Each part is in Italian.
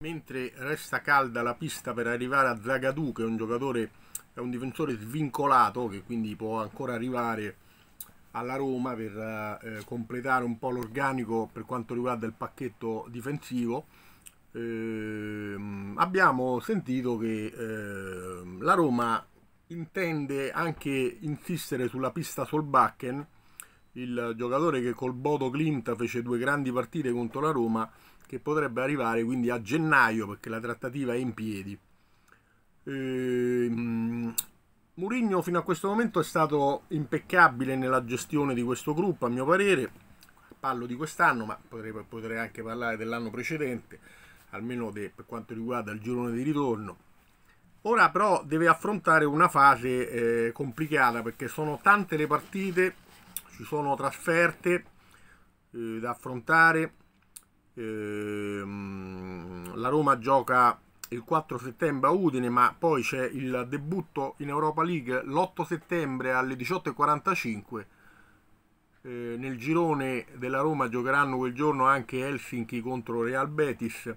Mentre resta calda la pista per arrivare a Zagadou, che è un giocatore, è un difensore svincolato, che quindi può ancora arrivare alla Roma per eh, completare un po' l'organico per quanto riguarda il pacchetto difensivo. Eh, abbiamo sentito che eh, la Roma intende anche insistere sulla pista Solbakken, il giocatore che col Bodo Klimt fece due grandi partite contro la Roma che potrebbe arrivare quindi a gennaio perché la trattativa è in piedi. Ehm, Murigno fino a questo momento è stato impeccabile nella gestione di questo gruppo, a mio parere. Parlo di quest'anno, ma potrei, potrei anche parlare dell'anno precedente, almeno de, per quanto riguarda il girone di ritorno. Ora però deve affrontare una fase eh, complicata perché sono tante le partite, ci sono trasferte eh, da affrontare, Ehm, la Roma gioca il 4 settembre a Udine, ma poi c'è il debutto in Europa League l'8 settembre alle 18.45. Eh, nel girone della Roma giocheranno quel giorno anche Helsinki contro Real Betis.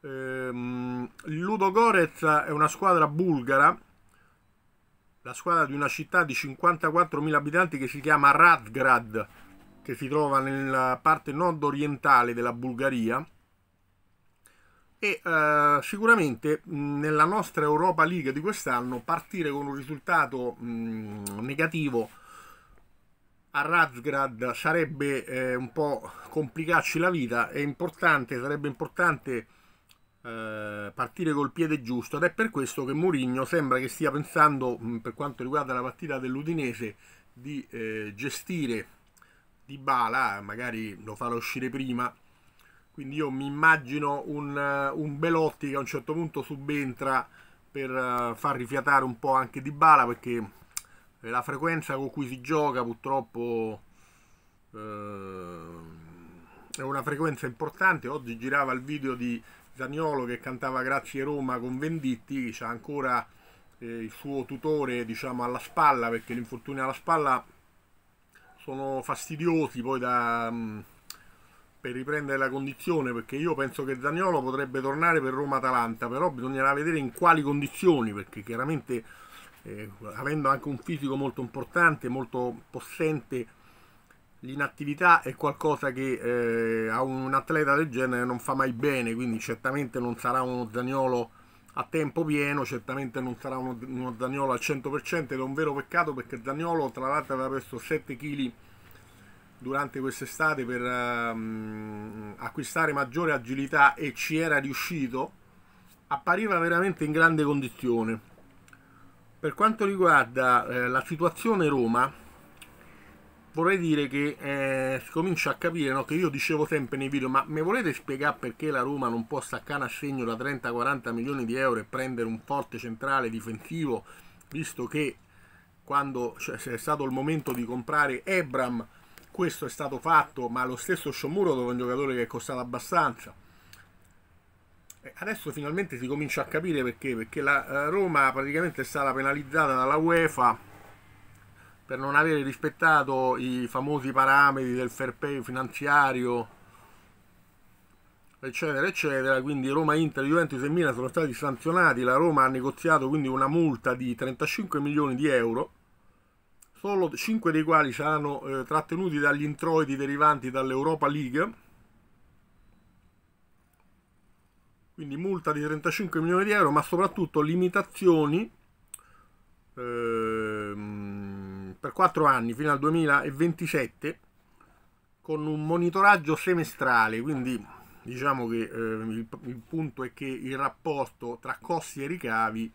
Ehm, Ludo Gorez è una squadra bulgara, la squadra di una città di 54.000 abitanti che si chiama Radgrad che si trova nella parte nord-orientale della Bulgaria e eh, sicuramente mh, nella nostra Europa League di quest'anno partire con un risultato mh, negativo a Razgrad sarebbe eh, un po' complicarci la vita, è importante, sarebbe importante eh, partire col piede giusto ed è per questo che Mourinho sembra che stia pensando mh, per quanto riguarda la partita dell'Udinese di eh, gestire di Bala, magari lo farà uscire prima. Quindi io mi immagino un, eh, un Belotti che a un certo punto subentra per eh, far rifiatare un po' anche di Bala perché eh, la frequenza con cui si gioca purtroppo eh, è una frequenza importante. Oggi girava il video di Zaniolo che cantava Grazie Roma con Venditti, c'ha ancora eh, il suo tutore diciamo alla spalla perché l'infortunio alla spalla sono fastidiosi poi da, mm, per riprendere la condizione perché io penso che Zagnolo potrebbe tornare per Roma-Atalanta però bisognerà vedere in quali condizioni perché chiaramente eh, avendo anche un fisico molto importante molto possente l'inattività è qualcosa che eh, a un atleta del genere non fa mai bene quindi certamente non sarà uno Zagnolo a tempo pieno, certamente non sarà uno, uno Zagnolo al 100% ed è un vero peccato perché Zagnolo tra l'altro aveva perso 7 kg durante quest'estate per um, acquistare maggiore agilità e ci era riuscito, appariva veramente in grande condizione. Per quanto riguarda eh, la situazione Roma, vorrei dire che eh, si comincia a capire no, che io dicevo sempre nei video ma mi volete spiegare perché la Roma non può staccare a segno da 30-40 milioni di euro e prendere un forte centrale difensivo visto che quando c'è cioè, stato il momento di comprare Ebram questo è stato fatto ma lo stesso Sciomuro dove è un giocatore che è costato abbastanza adesso finalmente si comincia a capire perché perché la eh, Roma praticamente è stata penalizzata dalla UEFA per non avere rispettato i famosi parametri del fair play finanziario eccetera eccetera quindi Roma, Inter, Juventus e Milan sono stati sanzionati la Roma ha negoziato quindi una multa di 35 milioni di euro solo 5 dei quali saranno eh, trattenuti dagli introiti derivanti dall'Europa League quindi multa di 35 milioni di euro ma soprattutto limitazioni ehm, per 4 anni fino al 2027 con un monitoraggio semestrale, quindi diciamo che eh, il, il, punto è che il rapporto tra costi e ricavi,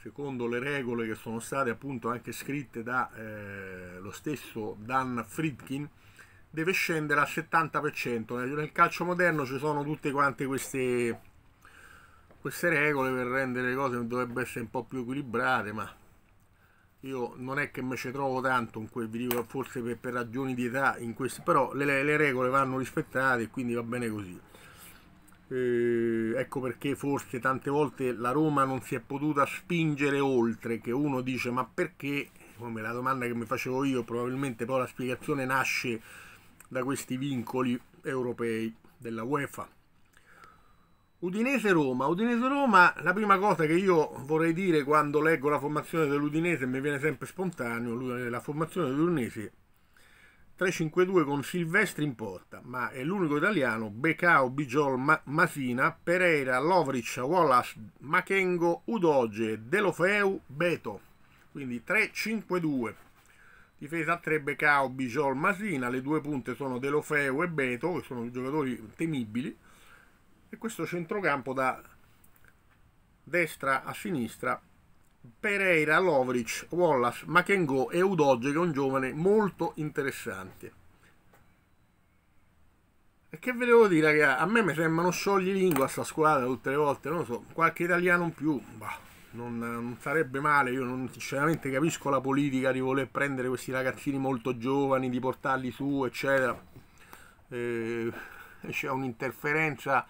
secondo le regole che sono state appunto anche scritte da eh, lo stesso Dan Friedkin, deve scendere al 70%. Nel, nel calcio moderno ci sono tutte quante queste, queste regole per rendere le cose che dovrebbero essere un po' più equilibrate, ma io non è che mi ci trovo tanto in quel, vi forse per, per ragioni di età, questi, però le, le, regole vanno rispettate e quindi va bene così. Eh, ecco perché forse tante volte la Roma non si è potuta spingere oltre, che uno dice ma perché, come la domanda che mi facevo io, probabilmente poi la spiegazione nasce da questi vincoli europei della UEFA. Udinese-Roma. Udinese-Roma, la prima cosa che io vorrei dire quando leggo la formazione dell'Udinese, mi viene sempre spontaneo, la formazione dell'Udinese 3-5-2 con Silvestri in porta, ma è l'unico italiano, Becao, Bijol, Masina, Pereira, Lovric, Wallace, Makengo, Udoge, Delofeu, Beto. Quindi 3-5-2. Difesa a 3 Becao, Bijol, Masina, le due punte sono Delofeu e Beto, che sono giocatori temibili e questo centrocampo da destra a sinistra Pereira, Lovric, Wallace, Makengo e Udoge che è un giovane molto interessante e che ve devo dire ragazzi a me mi sembrano sciogli lingua sta squadra tutte le volte non lo so qualche italiano in più bah, non, non sarebbe male io non, sinceramente capisco la politica di voler prendere questi ragazzini molto giovani di portarli su eccetera eh, c'è un'interferenza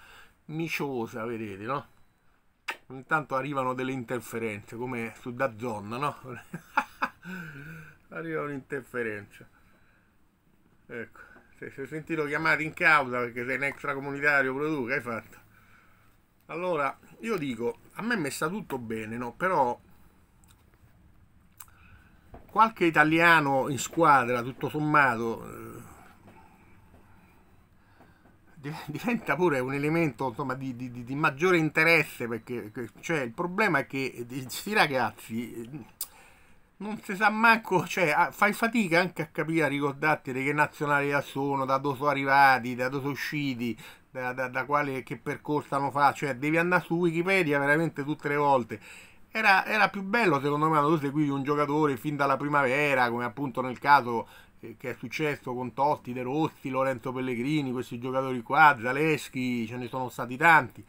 miciosa, vedete, no? Intanto arrivano delle interferenze, come su da zona, no? arrivano interferenze. Ecco, se sei sentito chiamato in causa perché sei un extracomunitario pure tu, che hai fatto? Allora, io dico, a me è messa tutto bene, no? Però qualche italiano in squadra, tutto sommato, eh, diventa pure un elemento insomma, di, di, di, maggiore interesse perché cioè, il problema è che questi ragazzi eh, non si sa manco, cioè fai fatica anche a capire, a ricordarti di che nazionalità sono, da dove sono arrivati, da dove sono usciti, da, da, da quale, che percorso hanno fatto, cioè devi andare su Wikipedia veramente tutte le volte. Era, era, più bello secondo me quando tu seguivi un giocatore fin dalla primavera, come appunto nel caso che è successo con Totti, De Rossi, Lorenzo Pellegrini, questi giocatori qua, Zaleschi, ce ne sono stati tanti.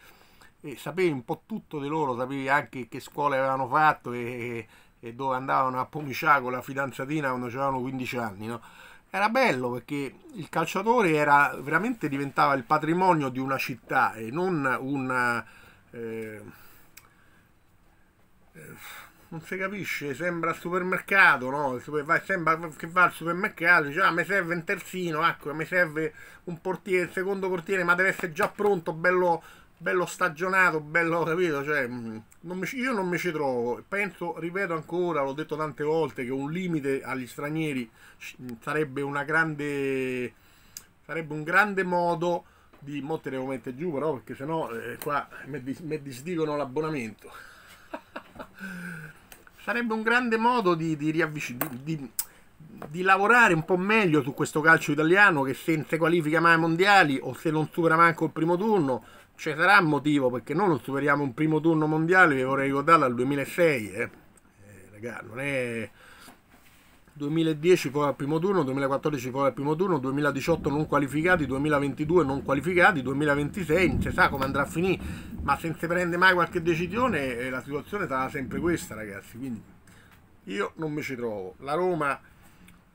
E sapevi un po' tutto di loro, sapevi anche che scuole avevano fatto e, e dove andavano a pomiciare con la fidanzatina quando avevano 15 anni. No? Era bello perché il calciatore era, veramente diventava il patrimonio di una città e non un... Eh, eh non si capisce, sembra al supermercato, no? Sembra che va al supermercato, dice, ah, mi serve un terzino, ecco, mi serve un portiere, il secondo portiere, ma deve essere già pronto, bello, bello stagionato, bello, capito? Cioè, mm, non mi, io non mi ci trovo. Penso, ripeto ancora, l'ho detto tante volte, che un limite agli stranieri mm, sarebbe una grande... sarebbe un grande modo di... mo te devo mettere giù però, perché sennò eh, qua mi disdicono l'abbonamento. Sarebbe un grande modo di, di riavvicinare. Di, di, di lavorare un po' meglio su questo calcio italiano che se non si qualifica mai ai mondiali o se non supera manco il primo turno ci sarà motivo perché noi non superiamo un primo turno mondiale vi vorrei ricordarlo al 2006 eh. eh raga non è 2010 fuori al primo turno, 2014 fuori al primo turno, 2018 non qualificati, 2022 non qualificati, 2026 non si sa come andrà a finire, ma se non si prende mai qualche decisione eh, la situazione sarà sempre questa ragazzi, quindi io non mi ci trovo. La Roma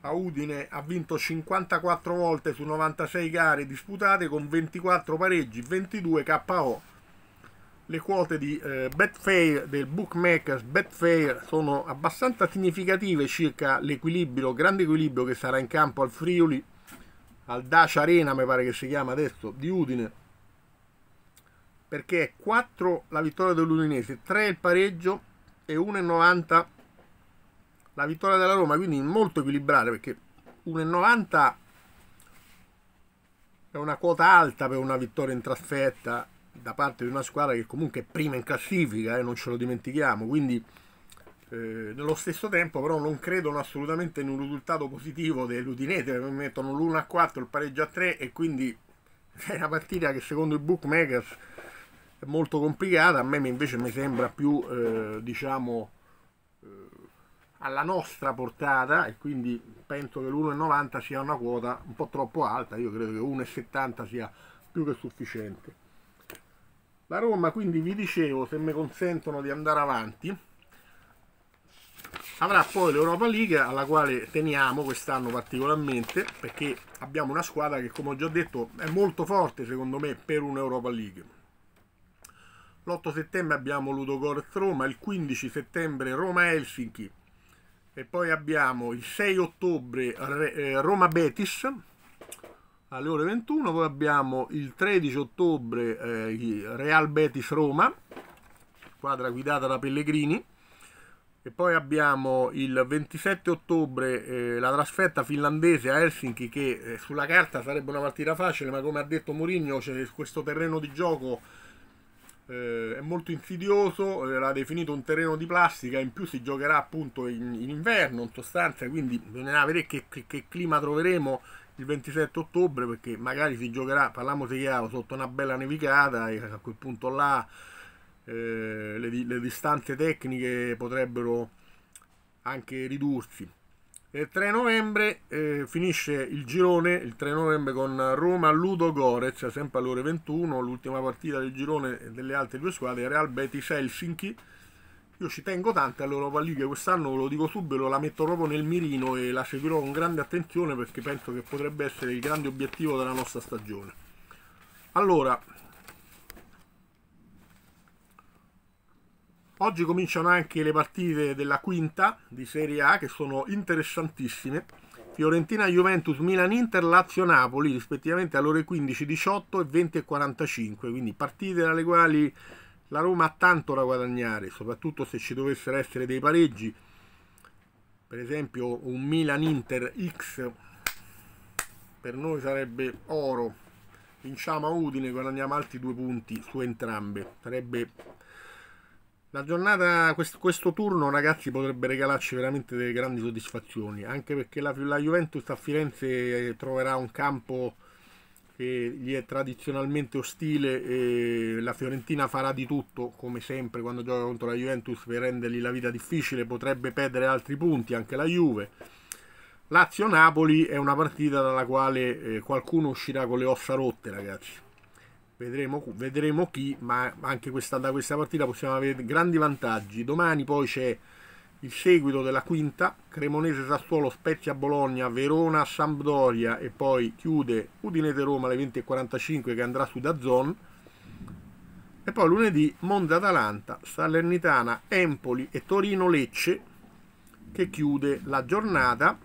a Udine ha vinto 54 volte su 96 gare disputate con 24 pareggi, 22 KO le quote di eh, Betfair del bookmakers Betfair sono abbastanza significative circa l'equilibrio, grande equilibrio che sarà in campo al Friuli, al Dacia Arena mi pare che si chiama adesso, di Udine, perché è 4 la vittoria dell'Udinese, 3 il pareggio e 1,90 la vittoria della Roma, quindi molto equilibrata perché 1,90 è una quota alta per una vittoria in trasferta da parte di una squadra che comunque è prima in classifica eh, non ce lo dimentichiamo quindi eh, nello stesso tempo però non credono assolutamente in un risultato positivo dell'Udinese mettono l'1 a 4 il pareggio a 3 e quindi è una partita che secondo i bookmakers è molto complicata a me invece mi sembra più eh, diciamo eh, alla nostra portata e quindi penso che l'1,90 sia una quota un po' troppo alta, io credo che 1,70 sia più che sufficiente la Roma quindi vi dicevo se mi consentono di andare avanti avrà poi l'Europa League alla quale teniamo quest'anno particolarmente perché abbiamo una squadra che come ho già detto è molto forte secondo me per un'Europa League l'8 settembre abbiamo Ludogorets Roma il 15 settembre Roma Helsinki e poi abbiamo il 6 ottobre eh, Roma Betis alle ore 21. Poi abbiamo il 13 ottobre eh, Real Betis Roma, squadra guidata da Pellegrini. E poi abbiamo il 27 ottobre eh, la trasferta finlandese a Helsinki che eh, sulla carta sarebbe una partita facile, ma come ha detto Mourinho cioè, questo terreno di gioco eh, è molto insidioso, eh, l'ha definito un terreno di plastica, in più si giocherà appunto in, in inverno in sostanza, quindi bisognerà vedere che, che, che clima troveremo il 27 ottobre perché magari si giocherà, parliamo parliamoci chiaro, sotto una bella nevicata e a quel punto là eh, le, le, distanze tecniche potrebbero anche ridursi. Il 3 novembre eh, finisce il girone, il 3 novembre con Roma Ludo Gorez, sempre alle ore 21, l'ultima partita del girone delle altre due squadre, Real Betis Helsinki io ci tengo tanto all'Europa League, quest'anno ve lo dico subito, la metto proprio nel mirino e la seguirò con grande attenzione perché penso che potrebbe essere il grande obiettivo della nostra stagione. Allora, oggi cominciano anche le partite della quinta di Serie A che sono interessantissime. Fiorentina Juventus, Milan Inter, Lazio Napoli rispettivamente alle ore 15, 18 e 20 e 45, quindi partite dalle quali la Roma ha tanto da guadagnare, soprattutto se ci dovessero essere dei pareggi, per esempio un Milan-Inter X per noi sarebbe oro. Vinciamo a Udine, guadagniamo altri due punti su entrambe. Sarebbe la giornata, questo, turno, ragazzi, potrebbe regalarci veramente delle grandi soddisfazioni, anche perché la, la Juventus a Firenze troverà un campo che gli è tradizionalmente ostile e la Fiorentina farà di tutto, come sempre quando gioca contro la Juventus per rendergli la vita difficile, potrebbe perdere altri punti anche la Juve. Lazio-Napoli è una partita dalla quale eh, qualcuno uscirà con le ossa rotte, ragazzi. Vedremo, vedremo chi, ma anche questa, da questa partita possiamo avere grandi vantaggi. Domani poi c'è il seguito della quinta, Cremonese Sassuolo, Spezia Bologna, Verona Sampdoria e poi chiude Udinese Roma alle 20.45 che andrà su Dazzon e poi lunedì Monza Atalanta, Salernitana, Empoli e Torino Lecce che chiude la giornata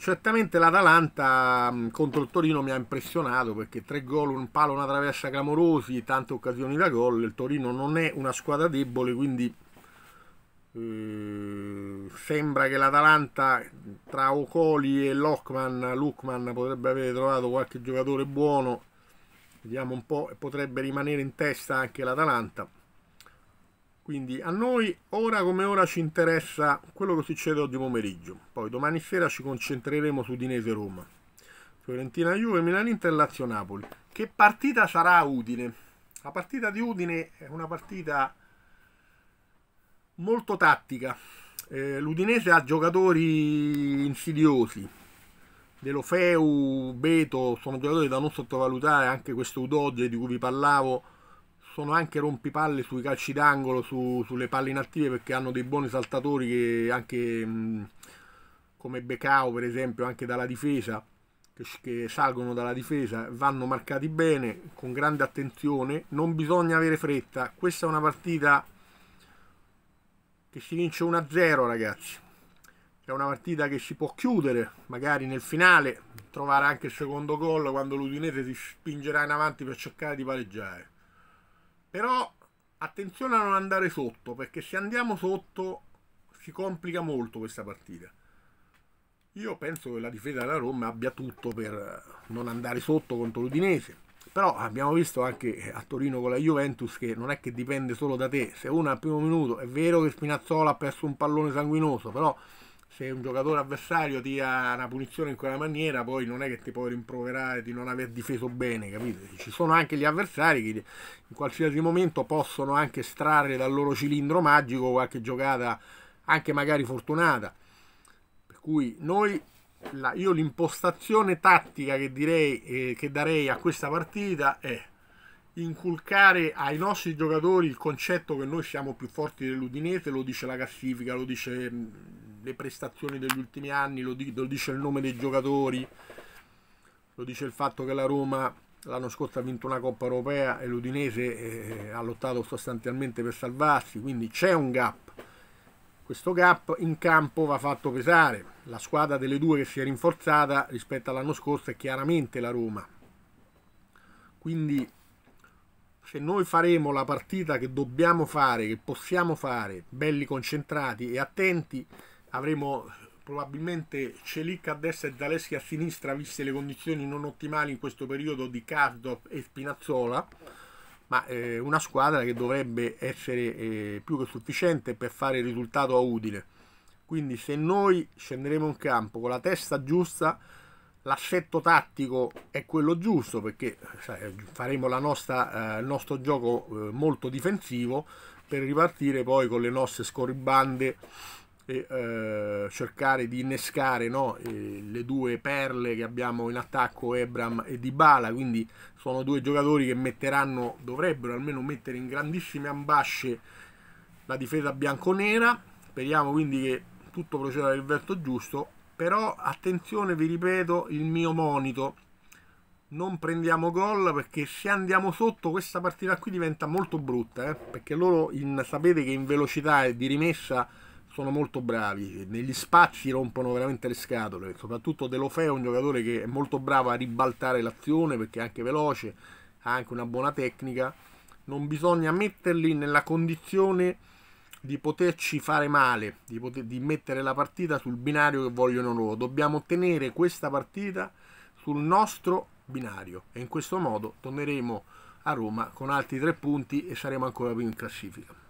Certamente l'Atalanta mm, contro il Torino mi ha impressionato perché tre gol, un palo, una traversa clamorosi, tante occasioni da gol. Il Torino non è una squadra debole, quindi eh, sembra che l'Atalanta tra Ocoli e Lockman, Luckman potrebbe aver trovato qualche giocatore buono. Vediamo un po', e potrebbe rimanere in testa anche l'Atalanta. Quindi a noi ora come ora ci interessa quello che succede oggi pomeriggio, poi domani sera ci concentreremo su Dinese Roma, Fiorentina Juve, Milan Inter, Lazio Napoli. Che partita sarà Udine? La partita di Udine è una partita molto tattica. Eh, L'Udinese ha giocatori insidiosi. De Lofeu, Beto sono giocatori da non sottovalutare, anche questo Udoge di cui vi parlavo sono anche rompipalle sui calci d'angolo, su, sulle palle inattive perché hanno dei buoni saltatori che anche mm, come Becao per esempio anche dalla difesa che, che salgono dalla difesa vanno marcati bene con grande attenzione non bisogna avere fretta questa è una partita che si vince 1-0 ragazzi è una partita che si può chiudere magari nel finale trovare anche il secondo gol quando l'Udinese si spingerà in avanti per cercare di pareggiare però attenzione a non andare sotto, perché se andiamo sotto si complica molto questa partita. Io penso che la difesa della Roma abbia tutto per eh, non andare sotto contro l'Udinese. Però abbiamo visto anche a Torino con la Juventus che non è che dipende solo da te. Se una al primo minuto è vero che Spinazzola ha perso un pallone sanguinoso, però se un giocatore avversario tira una punizione in quella maniera, poi non è che ti puoi rimproverare di non aver difeso bene, capito? Ci sono anche gli avversari che in qualsiasi momento possono anche estrarre dal loro cilindro magico qualche giocata anche magari fortunata. Per cui noi la, io l'impostazione tattica che direi eh, che darei a questa partita è inculcare ai nostri giocatori il concetto che noi siamo più forti dell'Udinese, lo dice la classifica, lo dice le prestazioni degli ultimi anni, lo, di, lo dice il nome dei giocatori, lo dice il fatto che la Roma l'anno scorso ha vinto una Coppa Europea e l'Udinese eh, ha lottato sostanzialmente per salvarsi, quindi c'è un gap. Questo gap in campo va fatto pesare. La squadra delle due che si è rinforzata rispetto all'anno scorso è chiaramente la Roma. Quindi se noi faremo la partita che dobbiamo fare, che possiamo fare, belli concentrati e attenti, avremo probabilmente Celic a destra e Zaleschi a sinistra, viste le condizioni non ottimali in questo periodo di Cardov e Spinazzola, ma eh, una squadra che dovrebbe essere eh, più che sufficiente per fare il risultato a utile. Quindi se noi scenderemo in campo con la testa giusta, l'assetto tattico è quello giusto, perché sai, faremo nostra, eh, il nostro gioco eh, molto difensivo per ripartire poi con le nostre scorribande e, eh, cercare di innescare no, eh, le due perle che abbiamo in attacco, Ebram e Dybala, quindi sono due giocatori che metteranno, dovrebbero almeno mettere in grandissime ambasce la difesa bianconera, speriamo quindi che tutto proceda nel verso giusto, però attenzione, vi ripeto, il mio monito, non prendiamo gol perché se andiamo sotto questa partita qui diventa molto brutta eh? perché loro in, sapete che in velocità e di rimessa sono molto bravi, negli spacci rompono veramente le scatole, soprattutto Delofeo è un giocatore che è molto bravo a ribaltare l'azione perché è anche veloce, ha anche una buona tecnica, non bisogna metterli nella condizione di poterci fare male, di, poter, di mettere la partita sul binario che vogliono loro, dobbiamo tenere questa partita sul nostro binario e in questo modo torneremo a Roma con altri tre punti e saremo ancora più in classifica.